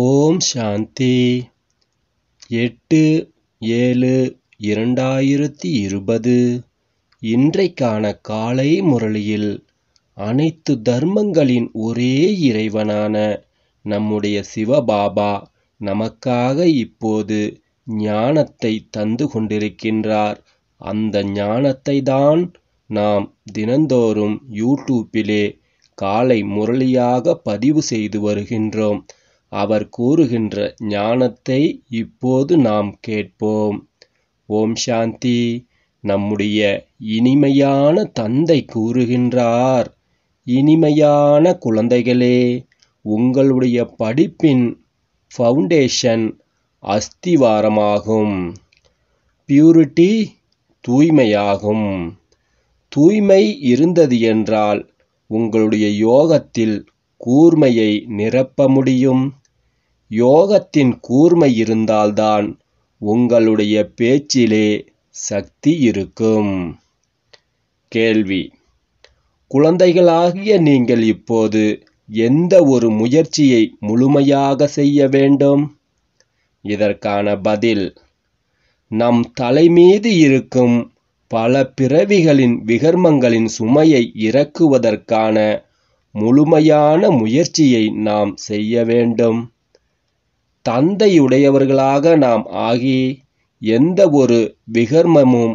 ஓம் சாந்தி எட்டு ஏழு இரண்டாயிரத்தி இருபது இன்றைக்கான காலை முரளியில் அனைத்து தர்மங்களின் ஒரே இறைவனான நம்முடைய சிவபாபா நமக்காக இப்போது ஞானத்தை தந்து கொண்டிருக்கின்றார் அந்த ஞானத்தை தான் நாம் தினந்தோறும் யூடியூப்பிலே காலை முரளியாக பதிவு செய்து வருகின்றோம் அவர் கூறுகின்ற ஞானத்தை இப்போது நாம் கேட்போம் ஓம் சாந்தி நம்முடைய இனிமையான தந்தை கூறுகின்றார் இனிமையான குழந்தைகளே உங்களுடைய படிப்பின் ஃபவுண்டேஷன் அஸ்திவாரமாகும் பியூரிட்டி தூய்மையாகும் தூய்மை இருந்தது என்றால் உங்களுடைய யோகத்தில் கூர்மையை நிரப்ப முடியும் யோகத்தின் கூர்மை இருந்தால்தான் உங்களுடைய பேச்சிலே சக்தி இருக்கும் கேள்வி குழந்தைகளாகிய நீங்கள் இப்போது எந்த ஒரு முயற்சியை முழுமையாக செய்ய வேண்டும் இதற்கான பதில் நம் தலைமீது இருக்கும் பல பிறவிகளின் விகர்மங்களின் சுமையை இறக்குவதற்கான முழுமையான முயற்சியை நாம் செய்ய வேண்டும் தந்தையுடையவர்களாக நாம் ஆகி எந்த ஒரு விகர்மமும்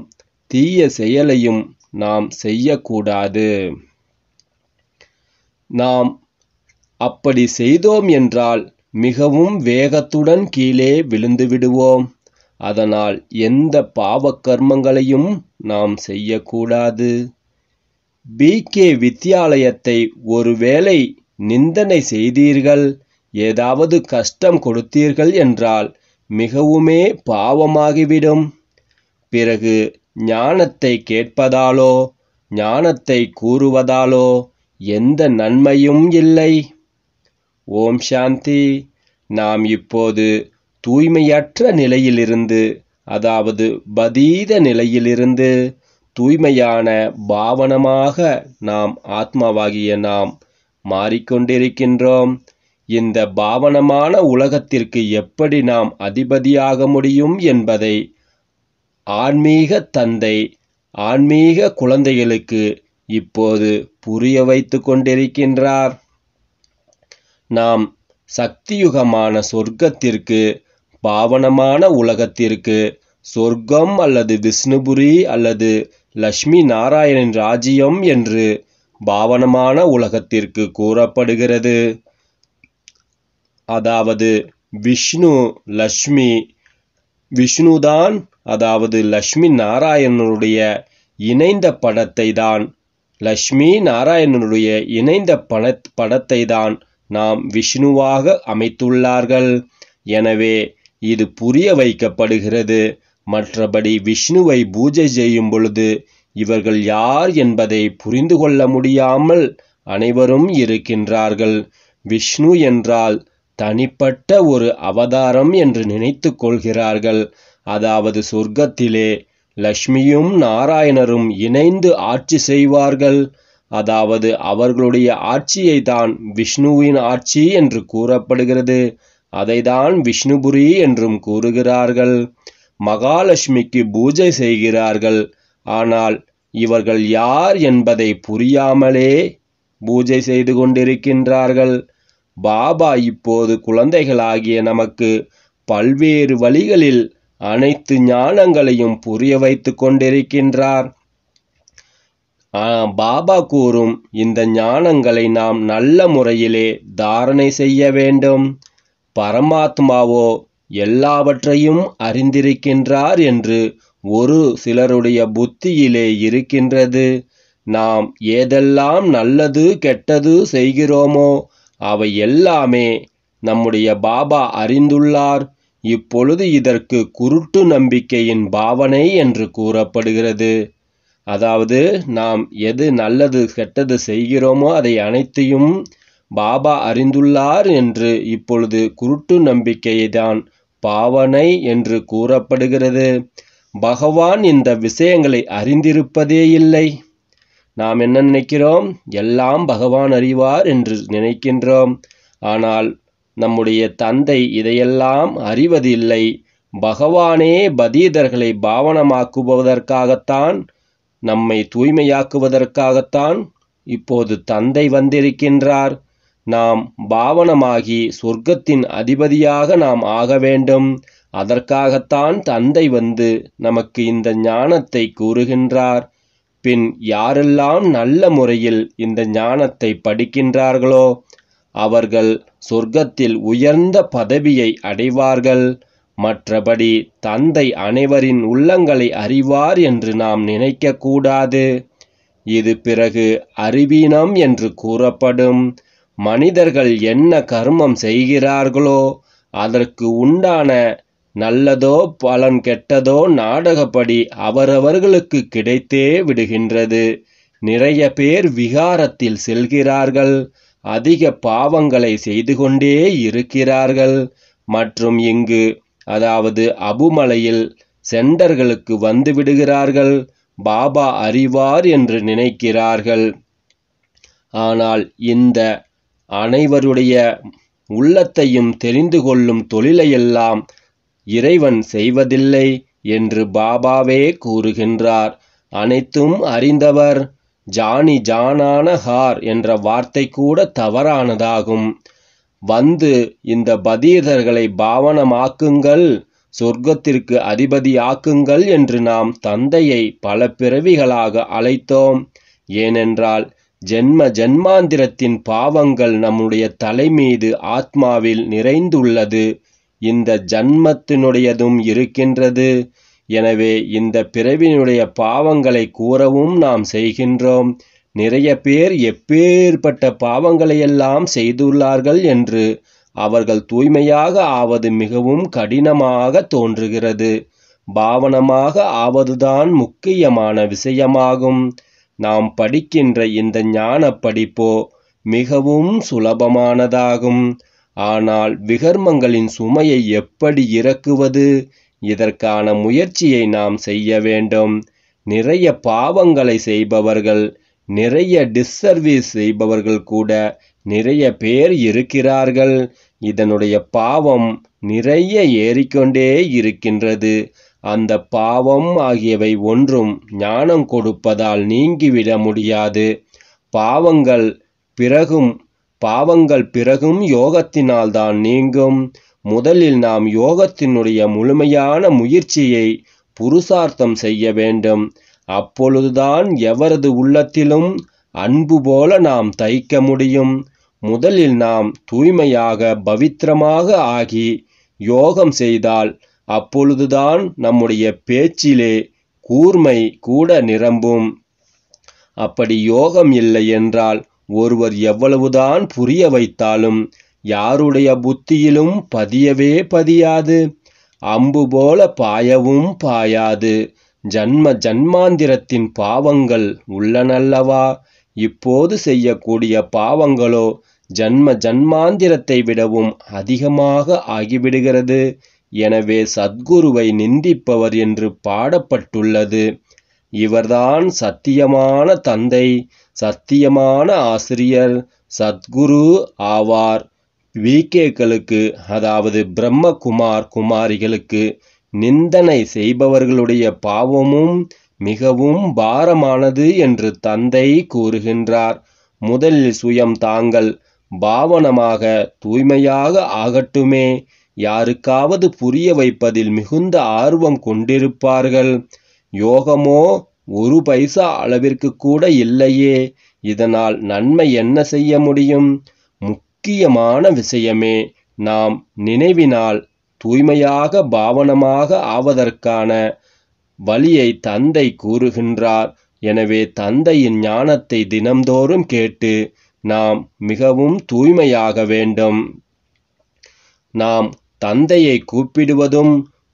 தீய செயலையும் நாம் செய்யக்கூடாது நாம் அப்படி செய்தோம் என்றால் மிகவும் வேகத்துடன் கீழே விழுந்துவிடுவோம் அதனால் எந்த பாவ கர்மங்களையும் நாம் செய்யக்கூடாது பி கே வித்யாலயத்தை ஒருவேளை நிந்தனை செய்தீர்கள் ஏதாவது கஷ்டம் கொடுத்தீர்கள் என்றால் மிகவுமே பாவமாகிவிடும் பிறகு ஞானத்தை கேட்பதாலோ ஞானத்தை கூறுவதாலோ எந்த நன்மையும் இல்லை ஓம் சாந்தி நாம் இப்போது தூய்மையற்ற நிலையிலிருந்து அதாவது பதீத நிலையிலிருந்து தூய்மையான பாவனமாக நாம் ஆத்மாவாகிய நாம் மாறிக்கொண்டிருக்கின்றோம் இந்த பாவனமான உலகத்திற்கு எப்படி நாம் அதிபதியாக முடியும் என்பதை ஆன்மீக தந்தை ஆன்மீக குழந்தைகளுக்கு இப்போது புரிய வைத்து கொண்டிருக்கின்றார் நாம் சக்தியுகமான சொர்க்கத்திற்கு பாவனமான உலகத்திற்கு சொர்க்கம் அல்லது விஷ்ணுபுரி அல்லது லக்ஷ்மி நாராயணன் ராஜ்யம் என்று பாவனமான உலகத்திற்கு கூறப்படுகிறது அதாவது விஷ்ணு லக்ஷ்மி விஷ்ணுதான் அதாவது லக்ஷ்மி நாராயணனுடைய இணைந்த படத்தை தான் லக்ஷ்மி நாராயணனுடைய இணைந்த பட படத்தை தான் நாம் விஷ்ணுவாக அமைத்துள்ளார்கள் எனவே இது புரிய வைக்கப்படுகிறது மற்றபடி விஷ்ணுவை பூஜை செய்யும் பொழுது இவர்கள் யார் என்பதை புரிந்து கொள்ள முடியாமல் அனைவரும் இருக்கின்றார்கள் விஷ்ணு என்றால் தனிப்பட்ட ஒரு அவதாரம் என்று நினைத்து கொள்கிறார்கள் அதாவது சொர்க்கத்திலே லக்ஷ்மியும் நாராயணரும் இணைந்து ஆட்சி செய்வார்கள் அதாவது அவர்களுடைய ஆட்சியை தான் விஷ்ணுவின் ஆட்சி என்று கூறப்படுகிறது அதைதான் விஷ்ணுபுரி என்றும் கூறுகிறார்கள் மகாலட்சுமிக்கு பூஜை செய்கிறார்கள் ஆனால் இவர்கள் யார் என்பதை புரியாமலே பூஜை செய்து கொண்டிருக்கின்றார்கள் பாபா இப்போது குழந்தைகளாகிய நமக்கு பல்வேறு வழிகளில் அனைத்து ஞானங்களையும் புரிய வைத்து கொண்டிருக்கின்றார் பாபா கூறும் இந்த ஞானங்களை நாம் நல்ல முறையிலே தாரணை செய்ய வேண்டும் பரமாத்மாவோ எல்லாவற்றையும் அறிந்திருக்கின்றார் என்று ஒரு சிலருடைய புத்தியிலே இருக்கின்றது நாம் ஏதெல்லாம் நல்லது கெட்டது செய்கிறோமோ அவை எல்லாமே நம்முடைய பாபா அறிந்துள்ளார் இப்பொழுது இதற்கு குருட்டு நம்பிக்கையின் பாவனை என்று கூறப்படுகிறது அதாவது நாம் எது நல்லது கெட்டது செய்கிறோமோ அதை அனைத்தையும் பாபா அறிந்துள்ளார் என்று இப்பொழுது குருட்டு நம்பிக்கையை தான் பாவனை என்று கூறப்படுகிறது பகவான் இந்த விஷயங்களை அறிந்திருப்பதே இல்லை நாம் என்ன நினைக்கிறோம் எல்லாம் பகவான் அறிவார் என்று நினைக்கின்றோம் ஆனால் நம்முடைய தந்தை இதையெல்லாம் அறிவதில்லை பகவானே பதீதர்களை பாவனமாக்குவதற்காகத்தான் நம்மை தூய்மையாக்குவதற்காகத்தான் இப்போது தந்தை வந்திருக்கின்றார் நாம் பாவனமாகி சொர்க்கத்தின் அதிபதியாக நாம் ஆக வேண்டும் அதற்காகத்தான் தந்தை வந்து நமக்கு இந்த ஞானத்தை கூறுகின்றார் பின் யாரெல்லாம் நல்ல முறையில் இந்த ஞானத்தை படிக்கின்றார்களோ அவர்கள் சொர்க்கத்தில் உயர்ந்த பதவியை அடைவார்கள் மற்றபடி தந்தை அனைவரின் உள்ளங்களை அறிவார் என்று நாம் நினைக்கக்கூடாது இது பிறகு அறிவீனம் என்று கூறப்படும் மனிதர்கள் என்ன கர்மம் செய்கிறார்களோ அதற்கு உண்டான நல்லதோ பலன் கெட்டதோ நாடகப்படி அவரவர்களுக்கு கிடைத்தே விடுகின்றது நிறைய பேர் விகாரத்தில் செல்கிறார்கள் அதிக பாவங்களை செய்து கொண்டே இருக்கிறார்கள் மற்றும் இங்கு அதாவது அபுமலையில் செண்டர்களுக்கு வந்து விடுகிறார்கள் பாபா அறிவார் என்று நினைக்கிறார்கள் ஆனால் இந்த அனைவருடைய உள்ளத்தையும் தெரிந்து கொள்ளும் தொழிலையெல்லாம் இறைவன் செய்வதில்லை என்று பாபாவே கூறுகின்றார் அனைத்தும் அறிந்தவர் ஜானி ஜானான ஹார் என்ற வார்த்தை கூட தவறானதாகும் வந்து இந்த பதீதர்களை பாவனமாக்குங்கள் சொர்க்கத்திற்கு அதிபதியாக்குங்கள் என்று நாம் தந்தையை பல பிறவிகளாக அழைத்தோம் ஏனென்றால் ஜென்ம ஜென்மாந்திரத்தின் பாவங்கள் நம்முடைய தலைமீது ஆத்மாவில் நிறைந்துள்ளது இந்த ஜன்மத்தினுடையதும் இருக்கின்றது எனவே இந்த பிறவினுடைய பாவங்களை கூறவும் நாம் செய்கின்றோம் நிறைய பேர் எப்பேற்பட்ட பாவங்களையெல்லாம் செய்துள்ளார்கள் என்று அவர்கள் தூய்மையாக ஆவது மிகவும் கடினமாக தோன்றுகிறது பாவனமாக ஆவதுதான் முக்கியமான விஷயமாகும் நாம் படிக்கின்ற இந்த ஞான படிப்போ மிகவும் சுலபமானதாகும் ஆனால் விகர்மங்களின் சுமையை எப்படி இறக்குவது இதற்கான முயற்சியை நாம் செய்ய வேண்டும் நிறைய பாவங்களை செய்பவர்கள் நிறைய டிஸ்சர்வீஸ் செய்பவர்கள் கூட நிறைய பேர் இருக்கிறார்கள் இதனுடைய பாவம் நிறைய ஏறிக்கொண்டே இருக்கின்றது அந்த பாவம் ஆகியவை ஒன்றும் ஞானம் கொடுப்பதால் நீங்கிவிட முடியாது பாவங்கள் பிறகும் பாவங்கள் பிறகும் யோகத்தினால் தான் நீங்கும் முதலில் நாம் யோகத்தினுடைய முழுமையான முயற்சியை புருஷார்த்தம் செய்ய வேண்டும் அப்பொழுதுதான் எவரது உள்ளத்திலும் அன்பு போல நாம் தைக்க முடியும் முதலில் நாம் தூய்மையாக பவித்திரமாக ஆகி யோகம் செய்தால் அப்பொழுதுதான் நம்முடைய பேச்சிலே கூர்மை கூட நிரம்பும் அப்படி யோகம் இல்லை என்றால் ஒருவர் எவ்வளவுதான் புரிய வைத்தாலும் யாருடைய புத்தியிலும் பதியவே பதியாது அம்பு போல பாயவும் பாயாது ஜன்ம ஜன்மாந்திரத்தின் பாவங்கள் உள்ளனல்லவா இப்போது செய்யக்கூடிய பாவங்களோ ஜன்ம ஜன்மாந்திரத்தை விடவும் அதிகமாக ஆகிவிடுகிறது எனவே சத்குருவை நிந்திப்பவர் என்று பாடப்பட்டுள்ளது இவர்தான் சத்தியமான தந்தை சத்தியமான ஆசிரியர் சத்குரு ஆவார் விகேக்களுக்கு அதாவது பிரம்மகுமார் குமாரிகளுக்கு நிந்தனை செய்பவர்களுடைய பாவமும் மிகவும் பாரமானது என்று தந்தை கூறுகின்றார் முதலில் சுயம் தாங்கள் பாவனமாக தூய்மையாக ஆகட்டுமே யாருக்காவது புரிய வைப்பதில் மிகுந்த ஆர்வம் கொண்டிருப்பார்கள் யோகமோ ஒரு பைசா அளவிற்கு கூட இல்லையே இதனால் நன்மை என்ன செய்ய முடியும் முக்கியமான விஷயமே நாம் நினைவினால் தூய்மையாக பாவனமாக ஆவதற்கான வழியை தந்தை கூறுகின்றார் எனவே தந்தையின் ஞானத்தை தினம்தோறும் கேட்டு நாம் மிகவும் தூய்மையாக வேண்டும் நாம் தந்தையை கூப்பிடுவதும்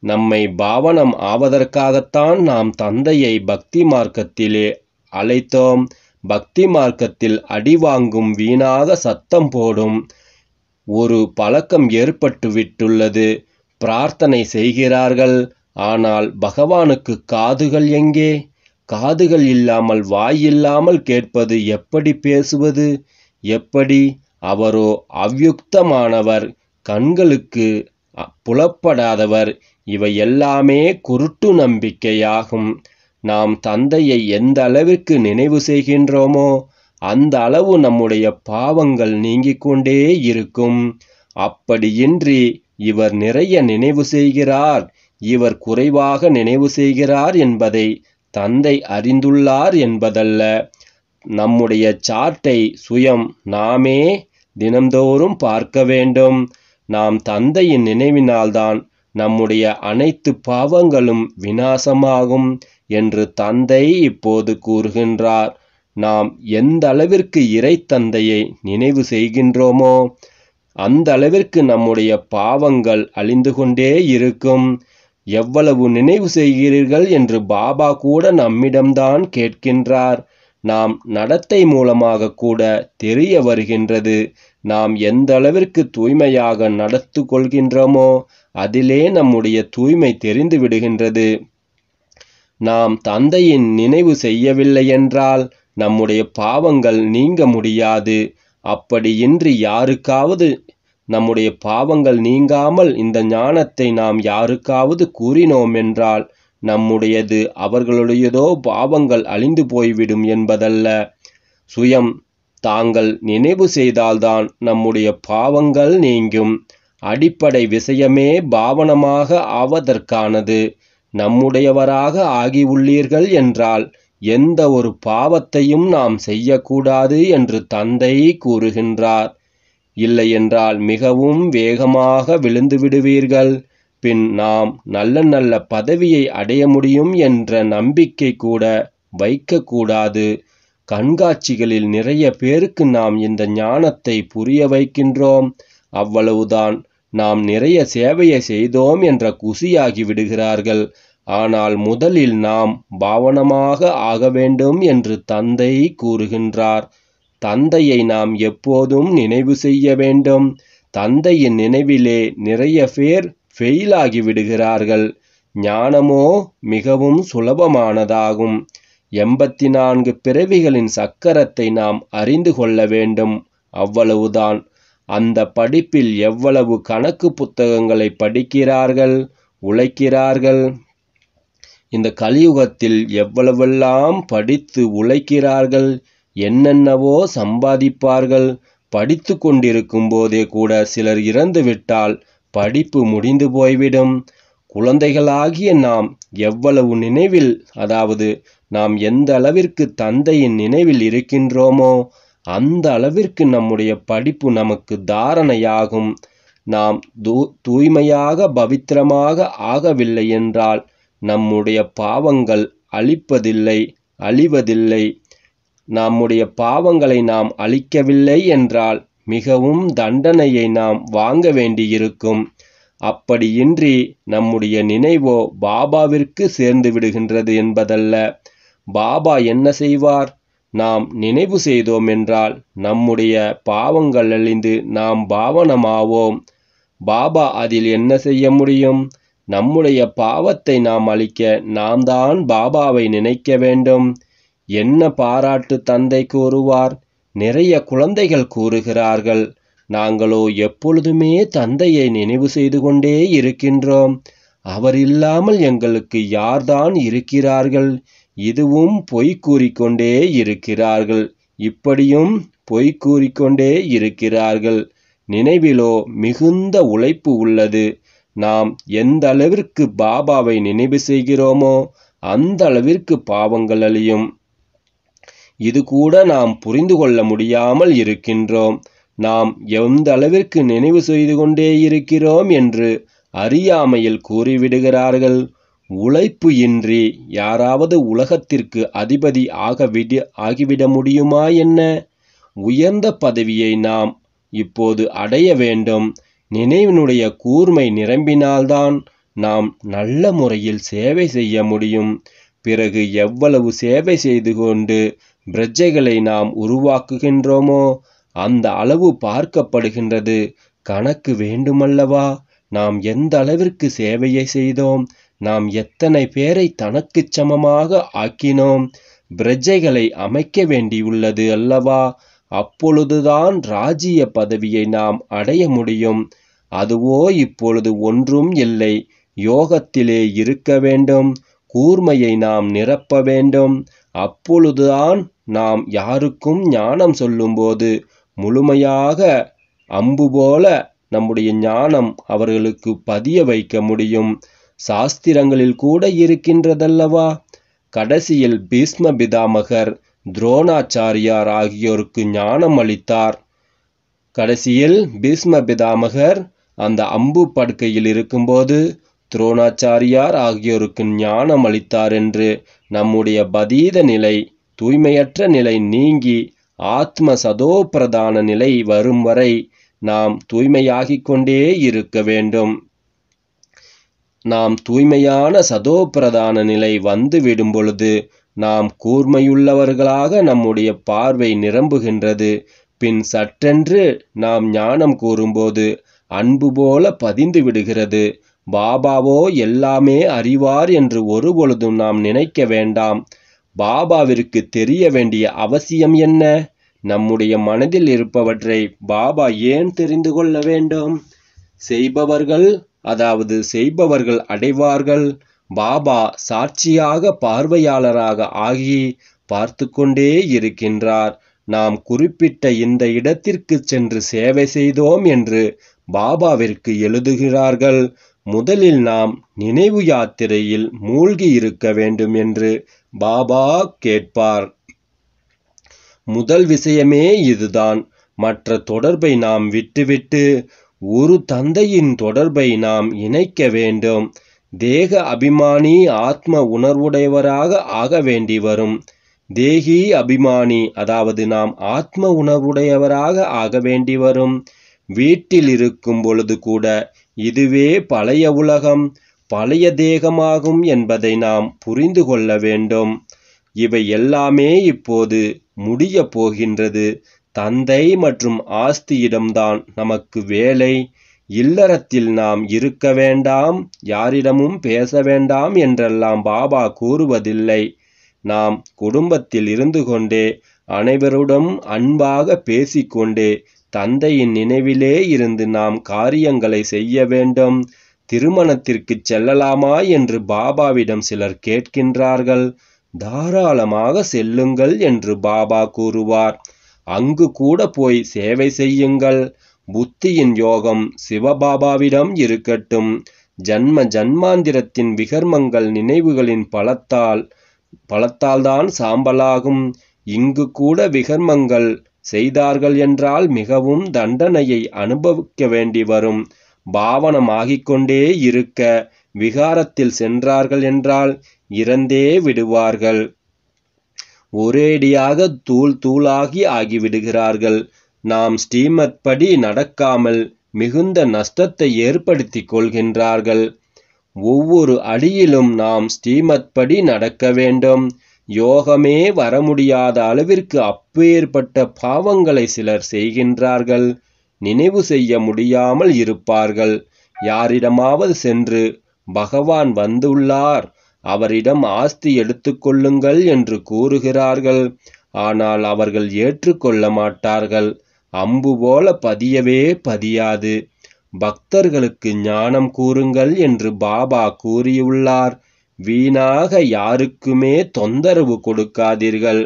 நம்மை பாவனம் ஆவதற்காகத்தான் நாம் தந்தையை பக்தி மார்க்கத்திலே அழைத்தோம் பக்தி மார்க்கத்தில் அடி வாங்கும் வீணாக சத்தம் போடும் ஒரு பழக்கம் ஏற்பட்டு விட்டுள்ளது பிரார்த்தனை செய்கிறார்கள் ஆனால் பகவானுக்கு காதுகள் எங்கே காதுகள் இல்லாமல் வாய் இல்லாமல் கேட்பது எப்படி பேசுவது எப்படி அவரோ அவ்யுக்தமானவர் கண்களுக்கு புலப்படாதவர் இவை எல்லாமே குருட்டு நம்பிக்கையாகும் நாம் தந்தையை எந்த அளவிற்கு நினைவு செய்கின்றோமோ அந்த அளவு நம்முடைய பாவங்கள் நீங்கிக் கொண்டே இருக்கும் அப்படியின்றி இவர் நிறைய நினைவு செய்கிறார் இவர் குறைவாக நினைவு செய்கிறார் என்பதை தந்தை அறிந்துள்ளார் என்பதல்ல நம்முடைய சாட்டை சுயம் நாமே தினந்தோறும் பார்க்க வேண்டும் நாம் தந்தையின் நினைவினால்தான் நம்முடைய அனைத்து பாவங்களும் வினாசமாகும் என்று தந்தை இப்போது கூறுகின்றார் நாம் எந்த அளவிற்கு இறை தந்தையை நினைவு செய்கின்றோமோ அந்த அளவிற்கு நம்முடைய பாவங்கள் அழிந்து கொண்டே இருக்கும் எவ்வளவு நினைவு செய்கிறீர்கள் என்று பாபா கூட நம்மிடம்தான் கேட்கின்றார் நாம் நடத்தை மூலமாக கூட தெரிய வருகின்றது நாம் எந்த அளவிற்கு தூய்மையாக நடத்து கொள்கின்றோமோ அதிலே நம்முடைய தூய்மை தெரிந்து விடுகின்றது நாம் தந்தையின் நினைவு செய்யவில்லை என்றால் நம்முடைய பாவங்கள் நீங்க முடியாது அப்படியின்றி யாருக்காவது நம்முடைய பாவங்கள் நீங்காமல் இந்த ஞானத்தை நாம் யாருக்காவது கூறினோம் என்றால் நம்முடையது அவர்களுடையதோ பாவங்கள் அழிந்து போய்விடும் என்பதல்ல சுயம் தாங்கள் நினைவு செய்தால்தான் நம்முடைய பாவங்கள் நீங்கும் அடிப்படை விஷயமே பாவனமாக ஆவதற்கானது நம்முடையவராக ஆகி உள்ளீர்கள் என்றால் எந்த ஒரு பாவத்தையும் நாம் செய்யக்கூடாது என்று தந்தை கூறுகின்றார் இல்லையென்றால் மிகவும் வேகமாக விழுந்து விடுவீர்கள் பின் நாம் நல்ல நல்ல பதவியை அடைய முடியும் என்ற நம்பிக்கை கூட வைக்கக்கூடாது கண்காட்சிகளில் நிறைய பேருக்கு நாம் இந்த ஞானத்தை புரிய வைக்கின்றோம் அவ்வளவுதான் நாம் நிறைய சேவையை செய்தோம் என்ற குசியாகி விடுகிறார்கள் ஆனால் முதலில் நாம் பாவனமாக ஆக வேண்டும் என்று தந்தை கூறுகின்றார் தந்தையை நாம் எப்போதும் நினைவு செய்ய வேண்டும் தந்தையின் நினைவிலே நிறைய பேர் ஃபெயிலாகி விடுகிறார்கள் ஞானமோ மிகவும் சுலபமானதாகும் எண்பத்தி நான்கு பிறவிகளின் சக்கரத்தை நாம் அறிந்து கொள்ள வேண்டும் அவ்வளவுதான் அந்த படிப்பில் எவ்வளவு கணக்கு புத்தகங்களை படிக்கிறார்கள் உழைக்கிறார்கள் இந்த கலியுகத்தில் எவ்வளவெல்லாம் படித்து உழைக்கிறார்கள் என்னென்னவோ சம்பாதிப்பார்கள் படித்து கொண்டிருக்கும் போதே கூட சிலர் இறந்துவிட்டால் படிப்பு முடிந்து போய்விடும் குழந்தைகளாகிய நாம் எவ்வளவு நினைவில் அதாவது நாம் எந்த அளவிற்கு தந்தையின் நினைவில் இருக்கின்றோமோ அந்த அளவிற்கு நம்முடைய படிப்பு நமக்கு தாரணையாகும் நாம் தூ தூய்மையாக பவித்திரமாக ஆகவில்லை என்றால் நம்முடைய பாவங்கள் அழிப்பதில்லை அழிவதில்லை நம்முடைய பாவங்களை நாம் அழிக்கவில்லை என்றால் மிகவும் தண்டனையை நாம் வாங்க வேண்டியிருக்கும் அப்படியின்றி நம்முடைய நினைவோ பாபாவிற்கு சேர்ந்து விடுகின்றது என்பதல்ல பாபா என்ன செய்வார் நாம் நினைவு செய்தோம் என்றால் நம்முடைய பாவங்கள் அழிந்து நாம் பாவனமாவோம் பாபா அதில் என்ன செய்ய முடியும் நம்முடைய பாவத்தை நாம் அழிக்க நாம் தான் பாபாவை நினைக்க வேண்டும் என்ன பாராட்டு தந்தை கூறுவார் நிறைய குழந்தைகள் கூறுகிறார்கள் நாங்களோ எப்பொழுதுமே தந்தையை நினைவு செய்து கொண்டே இருக்கின்றோம் அவர் இல்லாமல் எங்களுக்கு யார்தான் இருக்கிறார்கள் இதுவும் பொய் கூறிக்கொண்டே இருக்கிறார்கள் இப்படியும் பொய் கூறிக்கொண்டே இருக்கிறார்கள் நினைவிலோ மிகுந்த உழைப்பு உள்ளது நாம் எந்த அளவிற்கு பாபாவை நினைவு செய்கிறோமோ அந்த அளவிற்கு பாவங்கள் அழியும் இது கூட நாம் புரிந்து கொள்ள முடியாமல் இருக்கின்றோம் நாம் எந்த அளவிற்கு நினைவு செய்து கொண்டே இருக்கிறோம் என்று அறியாமையில் கூறிவிடுகிறார்கள் உழைப்பு இன்றி யாராவது உலகத்திற்கு அதிபதி ஆகவிட ஆகிவிட முடியுமா என்ன உயர்ந்த பதவியை நாம் இப்போது அடைய வேண்டும் நினைவினுடைய கூர்மை நிரம்பினால்தான் நாம் நல்ல முறையில் சேவை செய்ய முடியும் பிறகு எவ்வளவு சேவை செய்து கொண்டு பிரஜைகளை நாம் உருவாக்குகின்றோமோ அந்த அளவு பார்க்கப்படுகின்றது கணக்கு வேண்டுமல்லவா நாம் எந்த அளவிற்கு சேவையை செய்தோம் நாம் எத்தனை பேரை தனக்கு சமமாக ஆக்கினோம் பிரஜைகளை அமைக்க வேண்டியுள்ளது அல்லவா அப்பொழுதுதான் ராஜ்ய பதவியை நாம் அடைய முடியும் அதுவோ இப்பொழுது ஒன்றும் இல்லை யோகத்திலே இருக்க வேண்டும் கூர்மையை நாம் நிரப்ப வேண்டும் அப்பொழுதுதான் நாம் யாருக்கும் ஞானம் சொல்லும்போது முழுமையாக அம்பு போல நம்முடைய ஞானம் அவர்களுக்கு பதிய வைக்க முடியும் சாஸ்திரங்களில் கூட இருக்கின்றதல்லவா கடைசியில் பீஷ்ம பிதாமகர் துரோணாச்சாரியார் ஆகியோருக்கு ஞானம் அளித்தார் கடைசியில் பீஷ்ம பிதாமகர் அந்த அம்பு படுக்கையில் இருக்கும்போது துரோணாச்சாரியார் ஆகியோருக்கு ஞானம் அளித்தார் என்று நம்முடைய பதீத நிலை தூய்மையற்ற நிலை நீங்கி ஆத்ம சதோபிரதான நிலை வரும் வரை நாம் தூய்மையாகிக் கொண்டே இருக்க வேண்டும் நாம் தூய்மையான சதோபிரதான நிலை வந்து விடும் பொழுது நாம் கூர்மையுள்ளவர்களாக நம்முடைய பார்வை நிரம்புகின்றது பின் சற்றென்று நாம் ஞானம் கூறும்போது அன்பு போல பதிந்து விடுகிறது பாபாவோ எல்லாமே அறிவார் என்று ஒரு பொழுதும் நாம் நினைக்க வேண்டாம் பாபாவிற்கு தெரிய வேண்டிய அவசியம் என்ன நம்முடைய மனதில் இருப்பவற்றை பாபா ஏன் தெரிந்து கொள்ள வேண்டும் செய்பவர்கள் அதாவது செய்பவர்கள் அடைவார்கள் பாபா சாட்சியாக பார்வையாளராக ஆகி பார்த்து கொண்டே இருக்கின்றார் நாம் குறிப்பிட்ட இந்த இடத்திற்கு சென்று சேவை செய்தோம் என்று பாபாவிற்கு எழுதுகிறார்கள் முதலில் நாம் நினைவு யாத்திரையில் மூழ்கி இருக்க வேண்டும் என்று பாபா கேட்பார் முதல் விஷயமே இதுதான் மற்ற தொடர்பை நாம் விட்டுவிட்டு ஒரு தந்தையின் தொடர்பை நாம் இணைக்க வேண்டும் தேக அபிமானி ஆத்ம உணர்வுடையவராக ஆக வேண்டி வரும் தேகி அபிமானி அதாவது நாம் ஆத்ம உணர்வுடையவராக ஆக வேண்டி வரும் வீட்டில் இருக்கும் பொழுது கூட இதுவே பழைய உலகம் பழைய தேகமாகும் என்பதை நாம் புரிந்து கொள்ள வேண்டும் இவை எல்லாமே இப்போது முடியப் போகின்றது தந்தை மற்றும் ஆஸ்தியிடம்தான் நமக்கு வேலை இல்லறத்தில் நாம் இருக்க வேண்டாம் யாரிடமும் பேச வேண்டாம் என்றெல்லாம் பாபா கூறுவதில்லை நாம் குடும்பத்தில் இருந்து கொண்டே அனைவருடன் அன்பாக பேசிக்கொண்டே தந்தையின் நினைவிலே இருந்து நாம் காரியங்களை செய்ய வேண்டும் திருமணத்திற்கு செல்லலாமா என்று பாபாவிடம் சிலர் கேட்கின்றார்கள் தாராளமாக செல்லுங்கள் என்று பாபா கூறுவார் அங்கு கூட போய் சேவை செய்யுங்கள் புத்தியின் யோகம் சிவபாபாவிடம் இருக்கட்டும் ஜன்ம ஜன்மாந்திரத்தின் விகர்மங்கள் நினைவுகளின் பலத்தால் பலத்தால் தான் சாம்பலாகும் இங்கு கூட விகர்மங்கள் செய்தார்கள் என்றால் மிகவும் தண்டனையை அனுபவிக்க வேண்டி வரும் பாவனமாகிக்கொண்டே இருக்க விகாரத்தில் சென்றார்கள் என்றால் இறந்தே விடுவார்கள் ஒரேடியாக தூள் தூளாகி ஆகிவிடுகிறார்கள் நாம் ஸ்டீமத் படி நடக்காமல் மிகுந்த நஷ்டத்தை ஏற்படுத்தி கொள்கின்றார்கள் ஒவ்வொரு அடியிலும் நாம் ஸ்ரீமத் படி நடக்க வேண்டும் யோகமே வர முடியாத அளவிற்கு அப்பேற்பட்ட பாவங்களை சிலர் செய்கின்றார்கள் நினைவு செய்ய முடியாமல் இருப்பார்கள் யாரிடமாவது சென்று பகவான் வந்துள்ளார் அவரிடம் ஆஸ்தி எடுத்துக்கொள்ளுங்கள் என்று கூறுகிறார்கள் ஆனால் அவர்கள் ஏற்றுக்கொள்ள மாட்டார்கள் அம்பு போல பதியவே பதியாது பக்தர்களுக்கு ஞானம் கூறுங்கள் என்று பாபா கூறியுள்ளார் வீணாக யாருக்குமே தொந்தரவு கொடுக்காதீர்கள்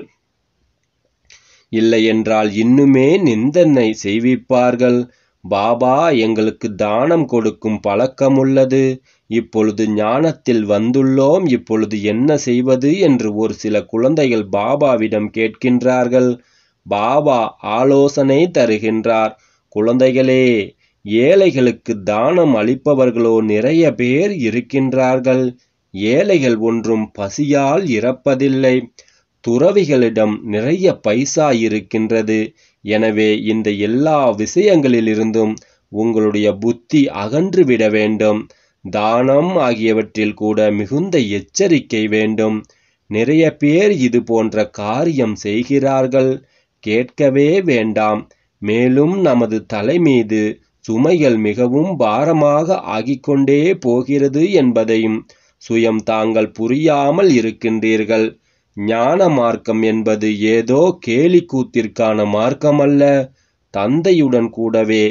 இல்லையென்றால் இன்னுமே நிந்தனை செய்விப்பார்கள் பாபா எங்களுக்கு தானம் கொடுக்கும் பழக்கம் உள்ளது இப்பொழுது ஞானத்தில் வந்துள்ளோம் இப்பொழுது என்ன செய்வது என்று ஒரு சில குழந்தைகள் பாபாவிடம் கேட்கின்றார்கள் பாபா ஆலோசனை தருகின்றார் குழந்தைகளே ஏழைகளுக்கு தானம் அளிப்பவர்களோ நிறைய பேர் இருக்கின்றார்கள் ஏழைகள் ஒன்றும் பசியால் இறப்பதில்லை துறவிகளிடம் நிறைய பைசா இருக்கின்றது எனவே இந்த எல்லா விஷயங்களிலிருந்தும் உங்களுடைய புத்தி அகன்றுவிட வேண்டும் தானம் ஆகியவற்றில் கூட மிகுந்த எச்சரிக்கை வேண்டும் நிறைய பேர் இது போன்ற காரியம் செய்கிறார்கள் கேட்கவே வேண்டாம் மேலும் நமது தலைமீது சுமைகள் மிகவும் பாரமாக ஆகிக்கொண்டே போகிறது என்பதையும் சுயம் தாங்கள் புரியாமல் இருக்கின்றீர்கள் ஞான மார்க்கம் என்பது ஏதோ கேலி கூத்திற்கான மார்க்கமல்ல தந்தையுடன் கூடவே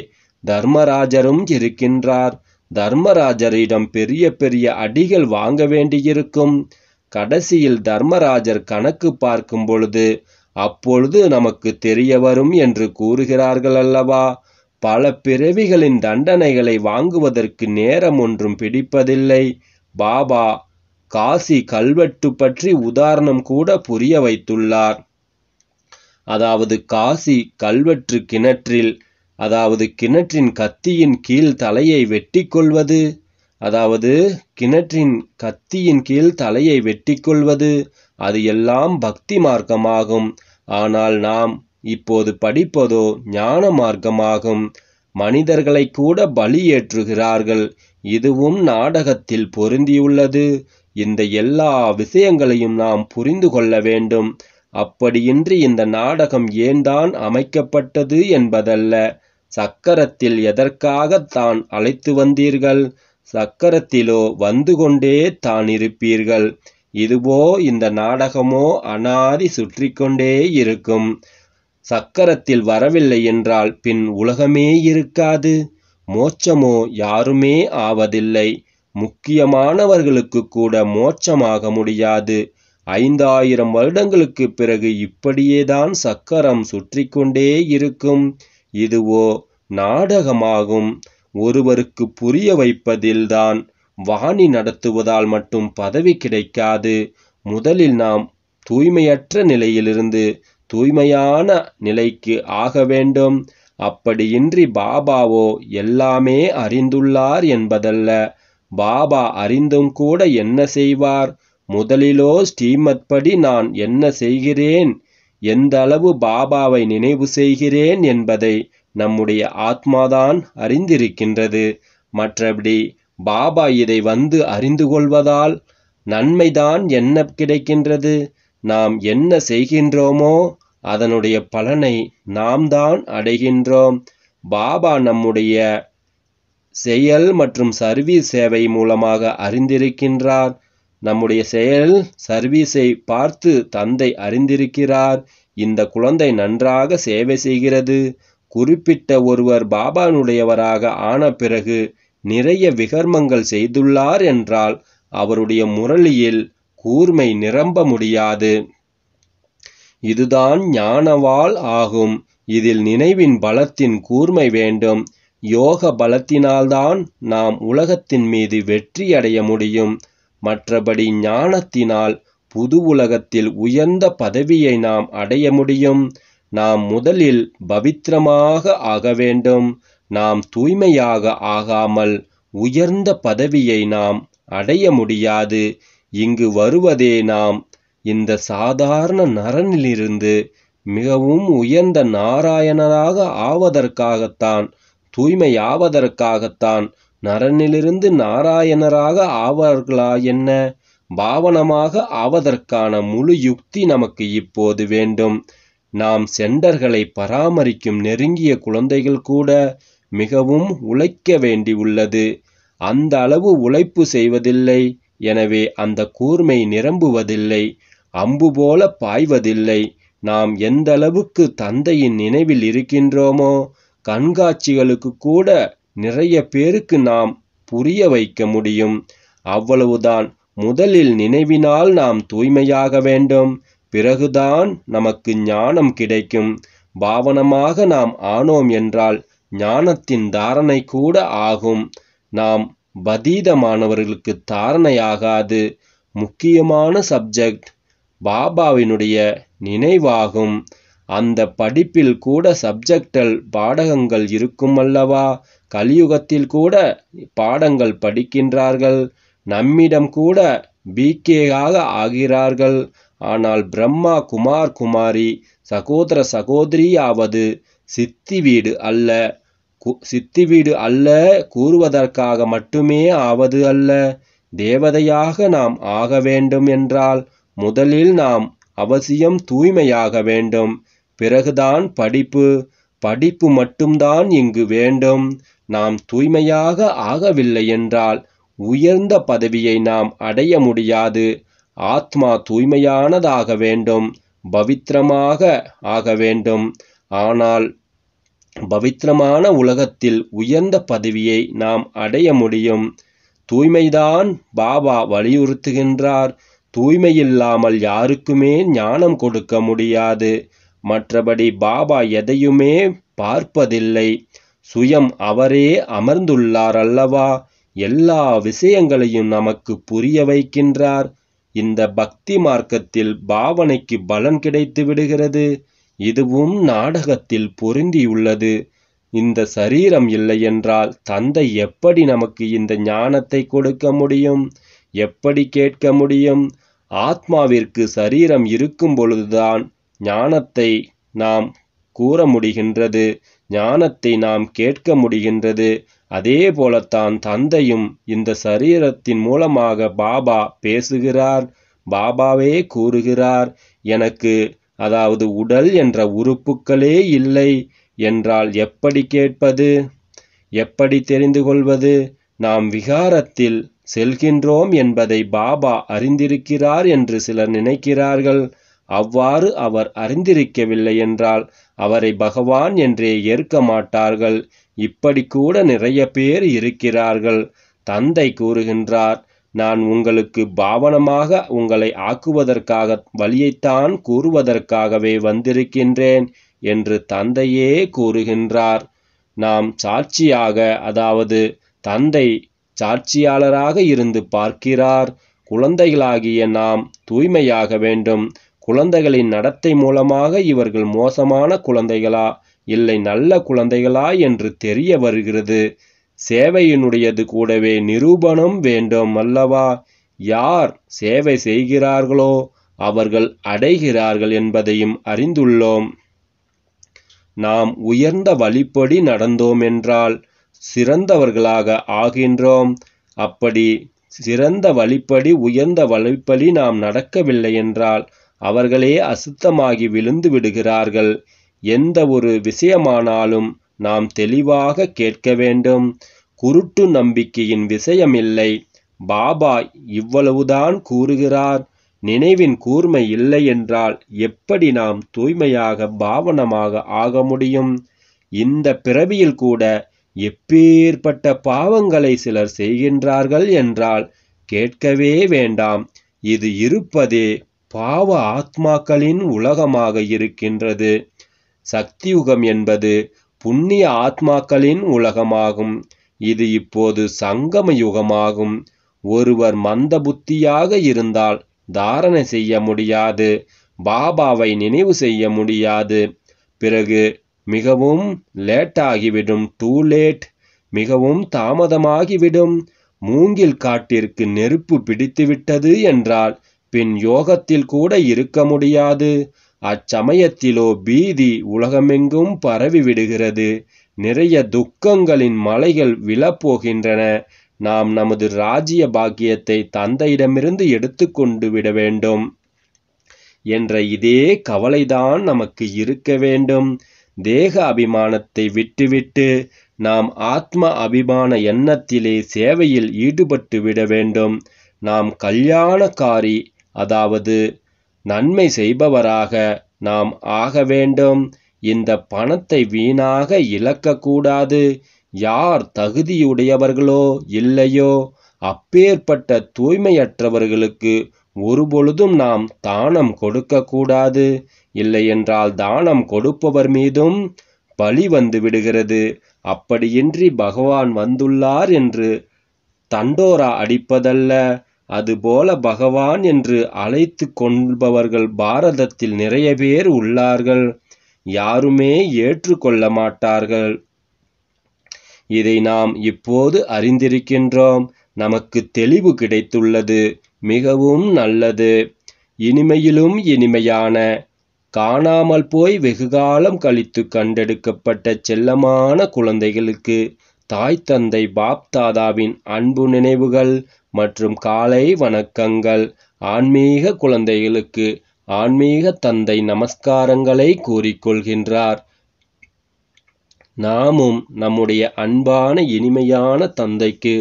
தர்மராஜரும் இருக்கின்றார் தர்மராஜரிடம் பெரிய பெரிய அடிகள் வாங்க வேண்டியிருக்கும் கடைசியில் தர்மராஜர் கணக்கு பார்க்கும் பொழுது அப்பொழுது நமக்கு தெரிய வரும் என்று கூறுகிறார்கள் அல்லவா பல பிறவிகளின் தண்டனைகளை வாங்குவதற்கு நேரம் ஒன்றும் பிடிப்பதில்லை பாபா காசி கல்வெட்டு பற்றி உதாரணம் கூட புரிய வைத்துள்ளார் அதாவது காசி கல்வெற்று கிணற்றில் அதாவது கிணற்றின் கத்தியின் கீழ் தலையை வெட்டி கொள்வது அதாவது கிணற்றின் கத்தியின் கீழ் தலையை வெட்டி கொள்வது அது எல்லாம் பக்தி மார்க்கமாகும் ஆனால் நாம் இப்போது படிப்பதோ ஞான மார்க்கமாகும் மனிதர்களை கூட பலியேற்றுகிறார்கள் இதுவும் நாடகத்தில் பொருந்தியுள்ளது இந்த எல்லா விஷயங்களையும் நாம் புரிந்து கொள்ள வேண்டும் அப்படியின்றி இந்த நாடகம் ஏன்தான் அமைக்கப்பட்டது என்பதல்ல சக்கரத்தில் எதற்காக தான் அழைத்து வந்தீர்கள் சக்கரத்திலோ வந்து கொண்டே தான் இருப்பீர்கள் இதுவோ இந்த நாடகமோ அனாதி சுற்றி கொண்டே இருக்கும் சக்கரத்தில் வரவில்லை என்றால் பின் உலகமே இருக்காது மோட்சமோ யாருமே ஆவதில்லை முக்கியமானவர்களுக்கு கூட மோட்சமாக முடியாது ஐந்தாயிரம் வருடங்களுக்கு பிறகு இப்படியேதான் சக்கரம் சுற்றி கொண்டே இருக்கும் இதுவோ நாடகமாகும் ஒருவருக்கு புரிய வைப்பதில்தான் வாணி நடத்துவதால் மட்டும் பதவி கிடைக்காது முதலில் நாம் தூய்மையற்ற நிலையிலிருந்து தூய்மையான நிலைக்கு ஆக வேண்டும் அப்படியின்றி பாபாவோ எல்லாமே அறிந்துள்ளார் என்பதல்ல பாபா அறிந்தும் கூட என்ன செய்வார் முதலிலோ ஸ்ரீமத் படி நான் என்ன செய்கிறேன் எந்த அளவு பாபாவை நினைவு செய்கிறேன் என்பதை நம்முடைய ஆத்மாதான் அறிந்திருக்கின்றது மற்றபடி பாபா இதை வந்து அறிந்து கொள்வதால் நன்மைதான் என்ன கிடைக்கின்றது நாம் என்ன செய்கின்றோமோ அதனுடைய பலனை நாம் தான் அடைகின்றோம் பாபா நம்முடைய செயல் மற்றும் சர்வீஸ் சேவை மூலமாக அறிந்திருக்கின்றார் நம்முடைய செயல் சர்வீஸை பார்த்து தந்தை அறிந்திருக்கிறார் இந்த குழந்தை நன்றாக சேவை செய்கிறது குறிப்பிட்ட ஒருவர் பாபானுடையவராக ஆன பிறகு நிறைய விகர்மங்கள் செய்துள்ளார் என்றால் அவருடைய முரளியில் கூர்மை நிரம்ப முடியாது இதுதான் ஞானவாள் ஆகும் இதில் நினைவின் பலத்தின் கூர்மை வேண்டும் யோக பலத்தினால்தான் நாம் உலகத்தின் மீது வெற்றி அடைய முடியும் மற்றபடி ஞானத்தினால் புது உலகத்தில் உயர்ந்த பதவியை நாம் அடைய முடியும் நாம் முதலில் பவித்திரமாக ஆக வேண்டும் நாம் தூய்மையாக ஆகாமல் உயர்ந்த பதவியை நாம் அடைய முடியாது இங்கு வருவதே நாம் இந்த சாதாரண நரனிலிருந்து மிகவும் உயர்ந்த நாராயணராக ஆவதற்காகத்தான் தூய்மையாவதற்காகத்தான் நரனிலிருந்து நாராயணராக ஆவார்களா என்ன பாவனமாக ஆவதற்கான முழு யுக்தி நமக்கு இப்போது வேண்டும். நாம் செண்டர்களை பராமரிக்கும் நெருங்கிய குழந்தைகள் கூட மிகவும் உழைக்க வேண்டியுள்ளது. அந்த அளவு உழைப்பு செய்வதில்லை. எனவே அந்த கூர்மை நிரம்புவதில்லை. அம்பு போல பாய்வதில்லை. நாம் எந்த அளவுக்கு தந்தையின் நினைவில் இருக்கின்றோமோ, கண்காட்சிகளுக்கு கூட நிறைய பேருக்கு நாம் புரிய வைக்க முடியும் அவ்வளவுதான் முதலில் நினைவினால் நாம் தூய்மையாக வேண்டும் பிறகுதான் நமக்கு ஞானம் கிடைக்கும் பாவனமாக நாம் ஆனோம் என்றால் ஞானத்தின் தாரணை கூட ஆகும் நாம் பதீதமானவர்களுக்கு தாரணையாகாது முக்கியமான சப்ஜெக்ட் பாபாவினுடைய நினைவாகும் அந்த படிப்பில் கூட சப்ஜெக்டல் பாடகங்கள் இருக்கும் அல்லவா கலியுகத்தில் கூட பாடங்கள் படிக்கின்றார்கள் நம்மிடம் கூட பிகேயாக ஆகிறார்கள் ஆனால் பிரம்மா குமார் குமாரி சகோதர சகோதரியாவது சித்தி வீடு அல்ல சித்தி வீடு அல்ல கூறுவதற்காக மட்டுமே ஆவது அல்ல தேவதையாக நாம் ஆக வேண்டும் என்றால் முதலில் நாம் அவசியம் தூய்மையாக வேண்டும் பிறகுதான் படிப்பு படிப்பு மட்டும்தான் இங்கு வேண்டும் நாம் தூய்மையாக ஆகவில்லை என்றால் உயர்ந்த பதவியை நாம் அடைய முடியாது ஆத்மா தூய்மையானதாக வேண்டும் பவித்திரமாக ஆக வேண்டும் ஆனால் பவித்திரமான உலகத்தில் உயர்ந்த பதவியை நாம் அடைய முடியும் தூய்மைதான் பாபா வலியுறுத்துகின்றார் தூய்மையில்லாமல் யாருக்குமே ஞானம் கொடுக்க முடியாது மற்றபடி பாபா எதையுமே பார்ப்பதில்லை சுயம் அவரே அமர்ந்துள்ளார் அல்லவா எல்லா விஷயங்களையும் நமக்கு புரிய வைக்கின்றார் இந்த பக்தி மார்க்கத்தில் பாவனைக்கு பலன் கிடைத்து விடுகிறது இதுவும் நாடகத்தில் பொருந்தியுள்ளது இந்த சரீரம் இல்லையென்றால் தந்தை எப்படி நமக்கு இந்த ஞானத்தை கொடுக்க முடியும் எப்படி கேட்க முடியும் ஆத்மாவிற்கு சரீரம் இருக்கும் பொழுதுதான் ஞானத்தை நாம் கூற முடிகின்றது ஞானத்தை நாம் கேட்க முடிகின்றது அதே போலத்தான் தந்தையும் இந்த சரீரத்தின் மூலமாக பாபா பேசுகிறார் பாபாவே கூறுகிறார் எனக்கு அதாவது உடல் என்ற உறுப்புக்களே இல்லை என்றால் எப்படி கேட்பது எப்படி தெரிந்து கொள்வது நாம் விகாரத்தில் செல்கின்றோம் என்பதை பாபா அறிந்திருக்கிறார் என்று சிலர் நினைக்கிறார்கள் அவ்வாறு அவர் அறிந்திருக்கவில்லை என்றால் அவரை பகவான் என்றே ஏற்க மாட்டார்கள் இப்படி கூட நிறைய பேர் இருக்கிறார்கள் தந்தை கூறுகின்றார் நான் உங்களுக்கு பாவனமாக உங்களை ஆக்குவதற்காக வழியைத்தான் கூறுவதற்காகவே வந்திருக்கின்றேன் என்று தந்தையே கூறுகின்றார் நாம் சாட்சியாக அதாவது தந்தை சாட்சியாளராக இருந்து பார்க்கிறார் குழந்தைகளாகிய நாம் தூய்மையாக வேண்டும் குழந்தைகளின் நடத்தை மூலமாக இவர்கள் மோசமான குழந்தைகளா இல்லை நல்ல குழந்தைகளா என்று தெரிய வருகிறது சேவையினுடையது கூடவே நிரூபணம் வேண்டும் அல்லவா யார் சேவை செய்கிறார்களோ அவர்கள் அடைகிறார்கள் என்பதையும் அறிந்துள்ளோம் நாம் உயர்ந்த வழிப்படி நடந்தோம் என்றால் சிறந்தவர்களாக ஆகின்றோம் அப்படி சிறந்த வழிப்படி உயர்ந்த வழிப்படி நாம் நடக்கவில்லை என்றால் அவர்களே அசுத்தமாகி விழுந்து விடுகிறார்கள் எந்த ஒரு விஷயமானாலும் நாம் தெளிவாக கேட்க வேண்டும் குருட்டு நம்பிக்கையின் விஷயமில்லை பாபா இவ்வளவுதான் கூறுகிறார் நினைவின் கூர்மை இல்லை என்றால் எப்படி நாம் தூய்மையாக பாவனமாக ஆக முடியும் இந்த பிறவியில் கூட எப்பேற்பட்ட பாவங்களை சிலர் செய்கின்றார்கள் என்றால் கேட்கவே வேண்டாம் இது இருப்பதே பாவ ஆத்மாக்களின் உலகமாக இருக்கின்றது சக்தியுகம் என்பது புண்ணிய ஆத்மாக்களின் உலகமாகும் இது இப்போது சங்கம யுகமாகும் ஒருவர் மந்த புத்தியாக இருந்தால் தாரணை செய்ய முடியாது பாபாவை நினைவு செய்ய முடியாது பிறகு மிகவும் லேட்டாகிவிடும் டூ லேட் மிகவும் தாமதமாகிவிடும் மூங்கில் காட்டிற்கு நெருப்பு பிடித்துவிட்டது என்றால் பின் யோகத்தில் கூட இருக்க முடியாது அச்சமயத்திலோ பீதி உலகமெங்கும் பரவிவிடுகிறது நிறைய துக்கங்களின் மலைகள் விழப்போகின்றன நாம் நமது ராஜ்ய பாக்கியத்தை தந்தையிடமிருந்து எடுத்துக்கொண்டு விட வேண்டும் என்ற இதே கவலைதான் நமக்கு இருக்க வேண்டும் தேக அபிமானத்தை விட்டுவிட்டு நாம் ஆத்ம அபிமான எண்ணத்திலே சேவையில் ஈடுபட்டு விட வேண்டும் நாம் கல்யாணக்காரி அதாவது நன்மை செய்பவராக நாம் ஆக வேண்டும் இந்த பணத்தை வீணாக இழக்கக்கூடாது யார் தகுதியுடையவர்களோ இல்லையோ அப்பேற்பட்ட தூய்மையற்றவர்களுக்கு ஒருபொழுதும் நாம் தானம் கொடுக்கக்கூடாது இல்லையென்றால் தானம் கொடுப்பவர் மீதும் பலி வந்து விடுகிறது அப்படியின்றி பகவான் வந்துள்ளார் என்று தண்டோரா அடிப்பதல்ல அதுபோல பகவான் என்று அழைத்து கொள்பவர்கள் பாரதத்தில் நிறைய பேர் உள்ளார்கள் யாருமே ஏற்றுக்கொள்ள மாட்டார்கள் இதை நாம் இப்போது அறிந்திருக்கின்றோம் நமக்கு தெளிவு கிடைத்துள்ளது மிகவும் நல்லது இனிமையிலும் இனிமையான காணாமல் போய் வெகுகாலம் கழித்து கண்டெடுக்கப்பட்ட செல்லமான குழந்தைகளுக்கு தாய் தந்தை பாப் தாதாவின் அன்பு நினைவுகள் மற்றும் காலை வணக்கங்கள் ஆன்மீக குழந்தைகளுக்கு ஆன்மீக தந்தை நமஸ்காரங்களை கூறிக்கொள்கின்றார் நாமும் நம்முடைய அன்பான இனிமையான தந்தைக்கு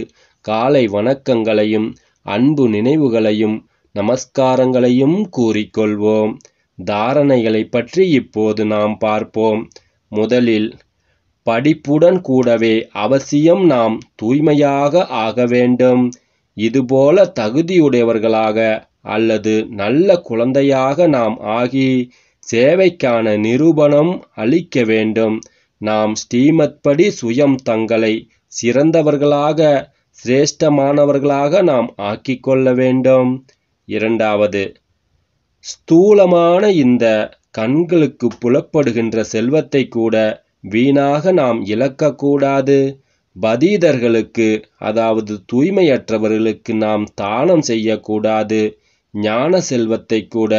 காலை வணக்கங்களையும் அன்பு நினைவுகளையும் நமஸ்காரங்களையும் கூறிக்கொள்வோம் தாரணைகளை பற்றி இப்போது நாம் பார்ப்போம் முதலில் படிப்புடன் கூடவே அவசியம் நாம் தூய்மையாக ஆக வேண்டும் இதுபோல தகுதியுடையவர்களாக அல்லது நல்ல குழந்தையாக நாம் ஆகி சேவைக்கான நிரூபணம் அளிக்க வேண்டும் நாம் ஸ்ரீமத்படி சுயம் தங்களை சிறந்தவர்களாக சிரேஷ்டமானவர்களாக நாம் ஆக்கிக்கொள்ள வேண்டும் இரண்டாவது ஸ்தூலமான இந்த கண்களுக்கு புலப்படுகின்ற செல்வத்தை கூட வீணாக நாம் இழக்கக்கூடாது பதீதர்களுக்கு அதாவது தூய்மையற்றவர்களுக்கு நாம் தானம் செய்யக்கூடாது ஞான செல்வத்தை கூட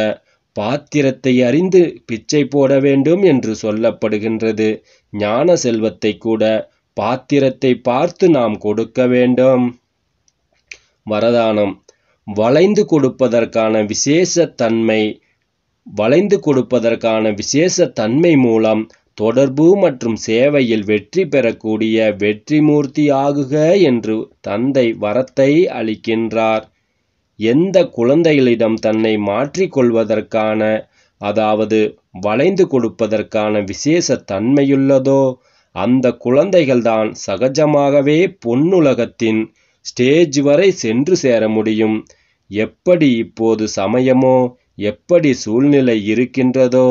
பாத்திரத்தை அறிந்து பிச்சை போட வேண்டும் என்று சொல்லப்படுகின்றது ஞான செல்வத்தை கூட பாத்திரத்தை பார்த்து நாம் கொடுக்க வேண்டும் வரதானம் வளைந்து கொடுப்பதற்கான விசேஷ தன்மை வளைந்து கொடுப்பதற்கான விசேஷ தன்மை மூலம் தொடர்பு மற்றும் சேவையில் வெற்றி பெறக்கூடிய வெற்றிமூர்த்தி ஆகுக என்று தந்தை வரத்தை அளிக்கின்றார் எந்த குழந்தைகளிடம் தன்னை மாற்றிக்கொள்வதற்கான அதாவது வளைந்து கொடுப்பதற்கான விசேஷ தன்மையுள்ளதோ அந்த குழந்தைகள்தான் சகஜமாகவே பொன்னுலகத்தின் ஸ்டேஜ் வரை சென்று சேர முடியும் எப்படி இப்போது சமயமோ எப்படி சூழ்நிலை இருக்கின்றதோ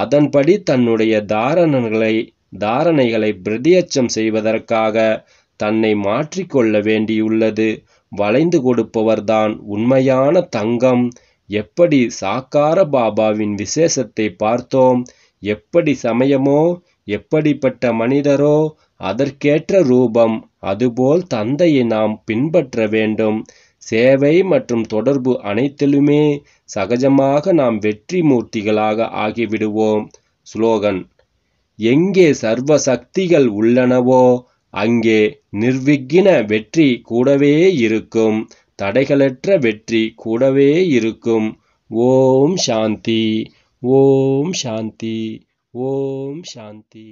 அதன்படி தன்னுடைய தாரணங்களை தாரணைகளை பிரதியட்சம் செய்வதற்காக தன்னை மாற்றிக்கொள்ள வேண்டியுள்ளது வளைந்து கொடுப்பவர்தான் உண்மையான தங்கம் எப்படி சாக்கார பாபாவின் விசேஷத்தை பார்த்தோம் எப்படி சமயமோ எப்படிப்பட்ட மனிதரோ அதற்கேற்ற ரூபம் அதுபோல் தந்தையை நாம் பின்பற்ற வேண்டும் சேவை மற்றும் தொடர்பு அனைத்திலுமே சகஜமாக நாம் வெற்றி மூர்த்திகளாக ஆகிவிடுவோம் ஸ்லோகன் எங்கே சர்வ சக்திகள் உள்ளனவோ அங்கே நிர்விக்ன வெற்றி கூடவே இருக்கும் தடைகளற்ற வெற்றி கூடவே இருக்கும் ஓம் சாந்தி ஓம் சாந்தி ஓம் சாந்தி